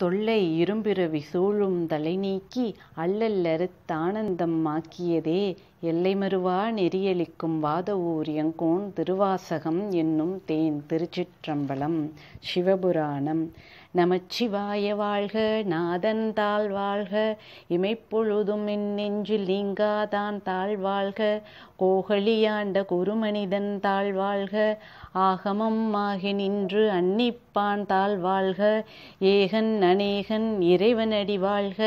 தொல்லை இரும்பிறவி சூழும் தலை நீக்கி அல்லல்லறுத்தானந்தம் ஆக்கியதே எல்லை மருவா நெறியளிக்கும் வாத எங்கோன் திருவாசகம் என்னும் தேன் திருச்சிற்றம்பலம் சிவபுராணம் நமச்சிவாய வாழ்க நாதன் தாழ் வாழ்க இமைப்பொழுதும் என் நெஞ்சில் நீங்காதான் தாழ் வாழ்க கோகலியாண்ட குருமனிதன் தாழ் வாழ்க ஆகமம் ஆகி நின்று அன்னிப்பான் தாழ் வாழ்க ஏகன் அநேகன் இறைவனடி வாழ்க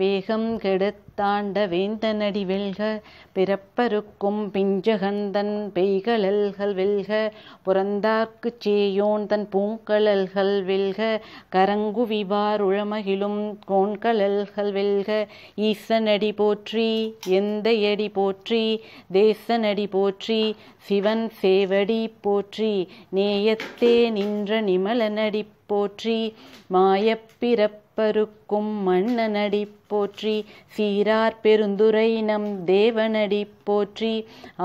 வேகம் கெடுத்தாண்ட வேந்தனடி வெல்க பிறப்பருக்கும் பிஞ்சகந்தன் பெய்களல்கள் வெல்க புறந்தார்க்கு சேயோன் தன் பூங்கலல்கள் வெல்க கரங்குவிவார் உழமகிலும் கோண்கலல்கள் வெல்க ஈசனடி போற்றி எந்தையடி போற்றி தேசனடி போற்றி சிவன் சேவடி போற்றி நேயத்தே நின்ற நிமலனடி போற்றி மாயப்பிறப்பு அப்பருக்கும் மன்னனடி போற்றி சீரார் பெருந்துரை நம் தேவனடி போற்றி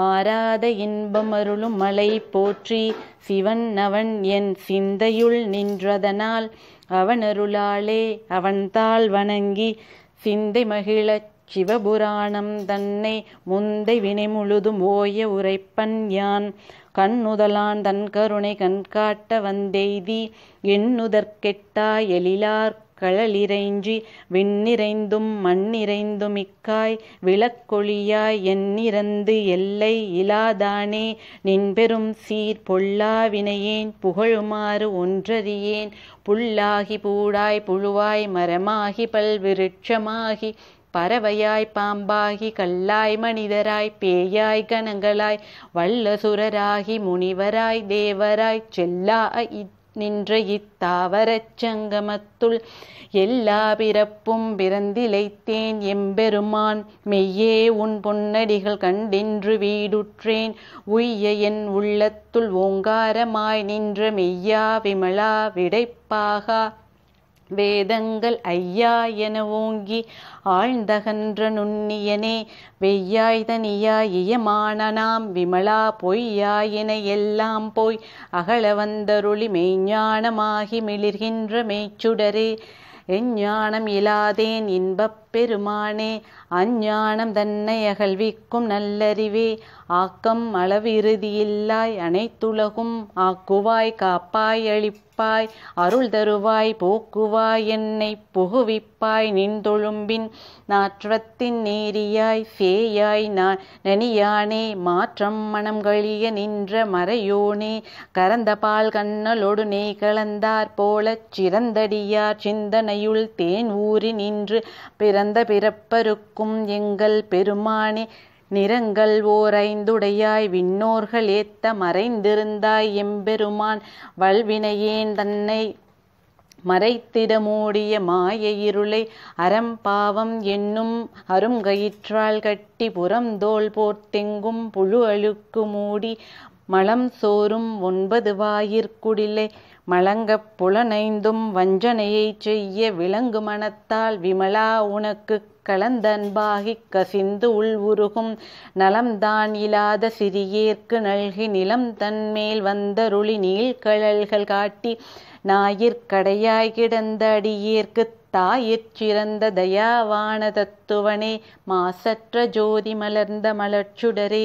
ஆராத இன்பமருளும் மலை போற்றி சிவன் அவன் என் சிந்தையுள் நின்றதனால் அவனருளாலே அவன்தாள் வணங்கி சிந்தை மகிழச் சிவபுராணம் தன்னை முந்தை வினை முழுதும் ஓய உரைப்பன் யான் கண்ணுதலான் தன் கருணை கண்காட்ட வந்தெய்தி எண்ணுதற்கெட்டா எழிலார் களலிறைஞ்சி விண்ணிறைந்தும் மண்ணிறைந்தும் இக்காய் விளக்கொழியாய் எண்ணிறந்து எல்லை இலாதானே நின்பெரும் சீர் பொல்லாவினையேன் புகழுமாறு ஒன்றறியேன் புல்லாகி பூடாய் புழுவாய் மரமாகி பல்விருட்சமாகி பறவையாய் பாம்பாகி கல்லாய் மனிதராய் பேயாய் கணங்களாய் வல்லசுரராகி முனிவராய் தேவராய் செல்லாய் நின்ற இத்தாவரச் சங்கமத்துள் எல்லா பிறப்பும் பிறந்திலைத்தேன் எம்பெருமான் மெய்யே உன் பொன்னடிகள் கண்டின்று வீடுற்றேன் உய்ய என் உள்ளத்துள் ஓங்காரமாய் நின்ற மெய்யா விமலா விடைப்பாகா வேதங்கள் ஐயா என ஓங்கி ஆழ்ந்தகன்ற நுண்ணியனே வெய்யாய் தனியாய் விமலா பொய்யாயின எல்லாம் போய் அகழ வந்தருளி மெய்ஞானமாகி மிளிர்கின்ற மெய்ச்சுடரே எஞ்ஞானம் இலாதேன் இன்பப் அப்பெருமானே அஞ்ஞானம் தன்னை அகழ்விக்கும் நல்லறிவே ஆக்கம் அளவிறுதியில்லாய் அனைத்துலகும் ஆக்குவாய் காப்பாய் அழிப்பாய் அருள் தருவாய் போக்குவாய் என்னை புகுவிப்பாய் நின்றொழும்பின் நாற்றத்தின் நேரியாய் சேயாய் நான் நனியானே மாற்றம் மனம் கழிய நின்ற மறையோனே கரந்த பால் கண்ணலொடு நெய் கலந்தார் போலச் சிறந்தடியார் சிந்தனையுள் தேன் ஊறி நின்று பிற பிறந்த பிறப்பருக்கும் எங்கள் பெருமானே நிறங்கள் ஓரைந்துடையாய் விண்ணோர்கள் ஏத்த மறைந்திருந்தாய் எம்பெருமான் வல்வினையேன் தன்னை மறைத்திட மூடிய மாய இருளை அறம்பாவம் என்னும் அருங்கயிற்றால் கட்டி புறந்தோல் போர்த்தெங்கும் புழு அழுக்கு மூடி மலம் சோறும் ஒன்பது வாயிற்குடிலே மலங்கப் புலனைந்தும் வஞ்சனையைச் செய்ய விளங்கு மனத்தால் விமலா உனக்கு கலந்தன்பாகிக் கசிந்து உள் உருகும் நலம்தான் இலாத சிறியேற்கு நல்கி நிலம் தன்மேல் வந்தருளி நீள்கழல்கள் காட்டி நாயிற்கடையாய் கிடந்த அடியேற்கு சிறந்த தயாவான தத்துவனே மாசற்ற ஜோதி மலர்ந்த மலர்ச்சுடரே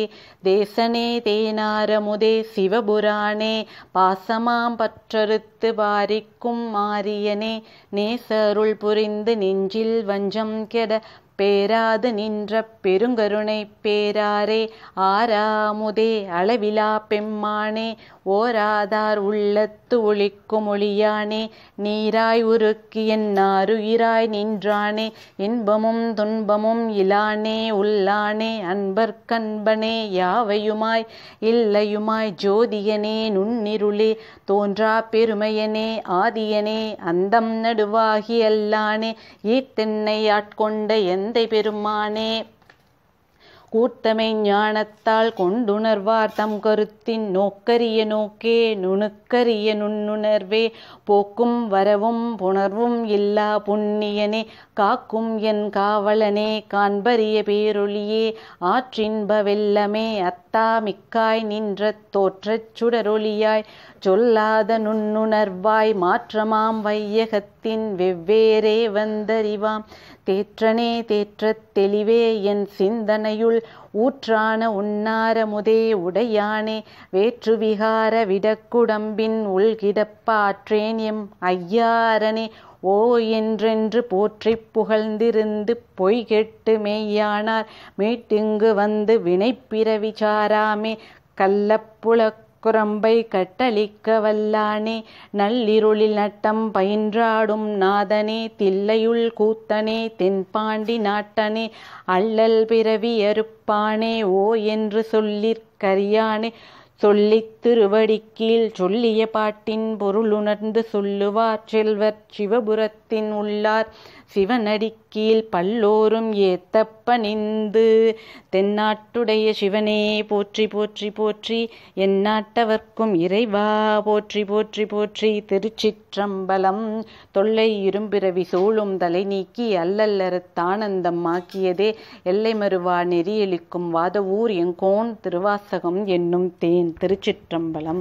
தேசனே தேனாரமுதே சிவபுராணே பாசமாம் பற்றறுத்து வாரிக்கும் மாரியனே நேசருள் புரிந்து நெஞ்சில் வஞ்சம் கெட பேராது நின்ற பெருங்கருணை பேராரே ஆராமுதே அளவிலா பெம்மானே ஓராதார் உள்ளத்து ஒளிக்கும் ஒளியானே நீராய் என் என்னாருயிராய் நின்றானே இன்பமும் துன்பமும் இலானே உள்ளானே அன்பர்க்கன்பனே யாவையுமாய் இல்லையுமாய் ஜோதியனே நுண்ணிருளே தோன்றா பெருமையனே ஆதியனே அந்தம் நடுவாகி அல்லானே ஈத்தென்னை ஆட்கொண்ட எந்தை பெருமானே கூட்டமை ஞானத்தால் கொண்டுணர்வார் தம் கருத்தின் நோக்கரிய நோக்கே நுணுக்கரிய நுண்ணுணர்வே போக்கும் வரவும் புணர்வும் இல்லா புண்ணியனே காக்கும் என் காவலனே காண்பரிய பேரொளியே ஆற்றின்பவெல்லமே அத்தா மிக்காய் நின்ற தோற்றச் சுடரொளியாய் சொல்லாத நுண்ணுணர்வாய் மாற்றமாம் வையகத்தின் வெவ்வேறே வந்தறிவாம் தேற்றனே தேற்றத் தெளிவே என் சிந்தனையுள் ஊற்றான உன்னாரமுதே உடையானே வேற்றுவிகார விடக்குடம்பின் உள்கிடப்பாற்றேன் எம் ஐயாரனே ஓ என்றென்று போற்றிப் புகழ்ந்திருந்து பொய்கெட்டு மெய்யானார் மீட்டிங்கு வந்து வினைப்பிறவிச்சாராமே கல்லப்புல குரம்பை கட்டளிக்க வல்லானே நள்ளிருளில் நட்டம் பயின்றாடும் நாதனே தில்லையுள் கூத்தனே தென்பாண்டி நாட்டனே அல்லல் பிறவி அறுப்பானே ஓ என்று சொல்லிற்கரியானே சொல்லித் திருவடிக்கீழ் சொல்லிய பாட்டின் பொருளுணர்ந்து சொல்லுவார் செல்வர் சிவபுரத்தின் உள்ளார் சிவனடிக்கீழ் பல்லோரும் நின்று தென்னாட்டுடைய சிவனே போற்றி போற்றி போற்றி எந்நாட்டவர்க்கும் இறைவா போற்றி போற்றி போற்றி திருச்சிற்றம்பலம் தொல்லை இரும்பிறவி சூழும் தலை நீக்கி தானந்தம் ஆக்கியதே எல்லை மறுவா நெறியளிக்கும் வாதவூர் எங்கோன் திருவாசகம் என்னும் தேன் திருச்சிற்றம்பலம்